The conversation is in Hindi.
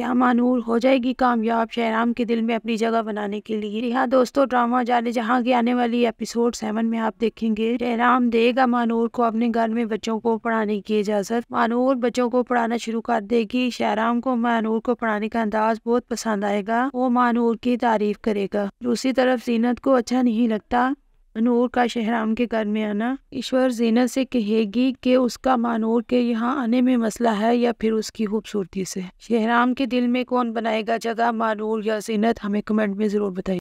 क्या मानूर हो जाएगी कामयाब शहराम के दिल में अपनी जगह बनाने के लिए यहाँ दोस्तों ड्रामा जाने जहाँ की आने वाली एपिसोड सेवन में आप देखेंगे शहराम देगा मानूर को अपने घर में बच्चों को पढ़ाने की इजाजत मानूर बच्चों को पढ़ाना शुरू कर देगी शहराम को मानूर को पढ़ाने का अंदाज बहुत पसंद आएगा वो मानूर की तारीफ करेगा दूसरी तरफ जीनत को अच्छा नहीं लगता मनोर का शहराम के घर में आना ईश्वर जीना से कहेगी कि उसका मानोर के यहाँ आने में मसला है या फिर उसकी खूबसूरती से शहराम के दिल में कौन बनाएगा जगह मानोर या जीनत हमें कमेंट में ज़रूर बताइए